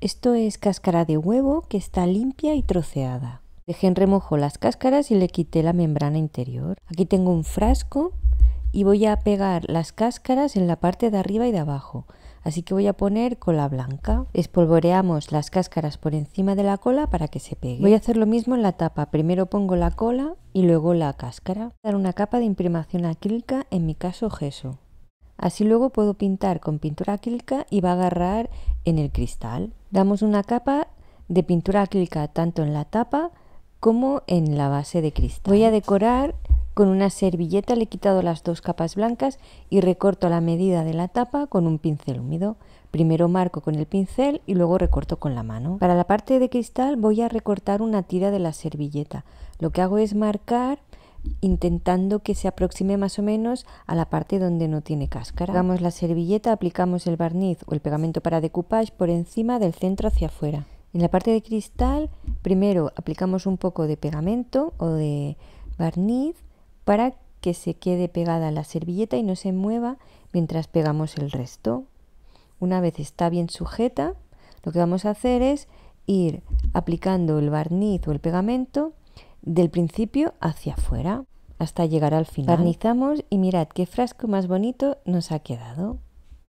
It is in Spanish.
Esto es cáscara de huevo que está limpia y troceada. Dejé en remojo las cáscaras y le quité la membrana interior. Aquí tengo un frasco y voy a pegar las cáscaras en la parte de arriba y de abajo. Así que voy a poner cola blanca. Espolvoreamos las cáscaras por encima de la cola para que se pegue. Voy a hacer lo mismo en la tapa. Primero pongo la cola y luego la cáscara. Dar una capa de imprimación acrílica, en mi caso gesso. Así luego puedo pintar con pintura acrílica y va a agarrar en el cristal. Damos una capa de pintura acrílica tanto en la tapa como en la base de cristal. Voy a decorar con una servilleta, le he quitado las dos capas blancas y recorto la medida de la tapa con un pincel húmedo. Primero marco con el pincel y luego recorto con la mano. Para la parte de cristal voy a recortar una tira de la servilleta. Lo que hago es marcar intentando que se aproxime más o menos a la parte donde no tiene cáscara. Pegamos la servilleta, aplicamos el barniz o el pegamento para decoupage por encima del centro hacia afuera. En la parte de cristal, primero aplicamos un poco de pegamento o de barniz para que se quede pegada la servilleta y no se mueva mientras pegamos el resto. Una vez está bien sujeta, lo que vamos a hacer es ir aplicando el barniz o el pegamento del principio hacia afuera hasta llegar al final. Barnizamos y mirad qué frasco más bonito nos ha quedado.